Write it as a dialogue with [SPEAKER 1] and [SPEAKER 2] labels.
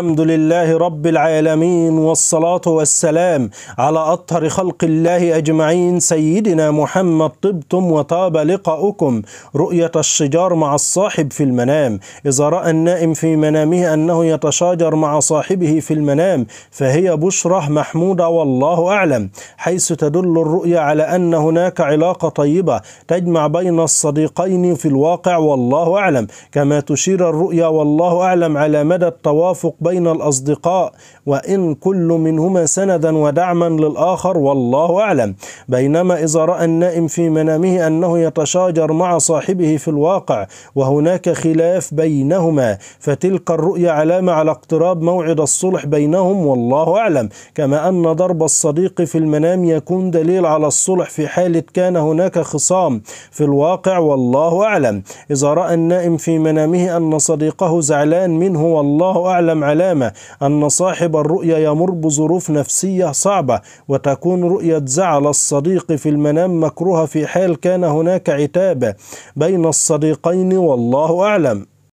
[SPEAKER 1] الحمد لله رب العالمين والصلاة والسلام على أطهر خلق الله أجمعين سيدنا محمد طبتم وطاب لقاؤكم رؤية الشجار مع الصاحب في المنام إذا رأى النائم في منامه أنه يتشاجر مع صاحبه في المنام فهي بشرة محمودة والله أعلم حيث تدل الرؤيا على أن هناك علاقة طيبة تجمع بين الصديقين في الواقع والله أعلم كما تشير الرؤيا والله أعلم على مدى التوافق بين بين الأصدقاء وإن كل منهما سندا ودعما للآخر والله أعلم بينما إذا رأى النائم في منامه أنه يتشاجر مع صاحبه في الواقع وهناك خلاف بينهما فتلك الرؤيا علامة على اقتراب موعد الصلح بينهم والله أعلم كما أن ضرب الصديق في المنام يكون دليل على الصلح في حالة كان هناك خصام في الواقع والله أعلم إذا رأى النائم في منامه أن صديقه زعلان منه والله أعلم علامة أن صاحب الرؤية يمر بظروف نفسية صعبة وتكون رؤية زعل الصديق في المنام مكروهة في حال كان هناك عتاب بين الصديقين والله أعلم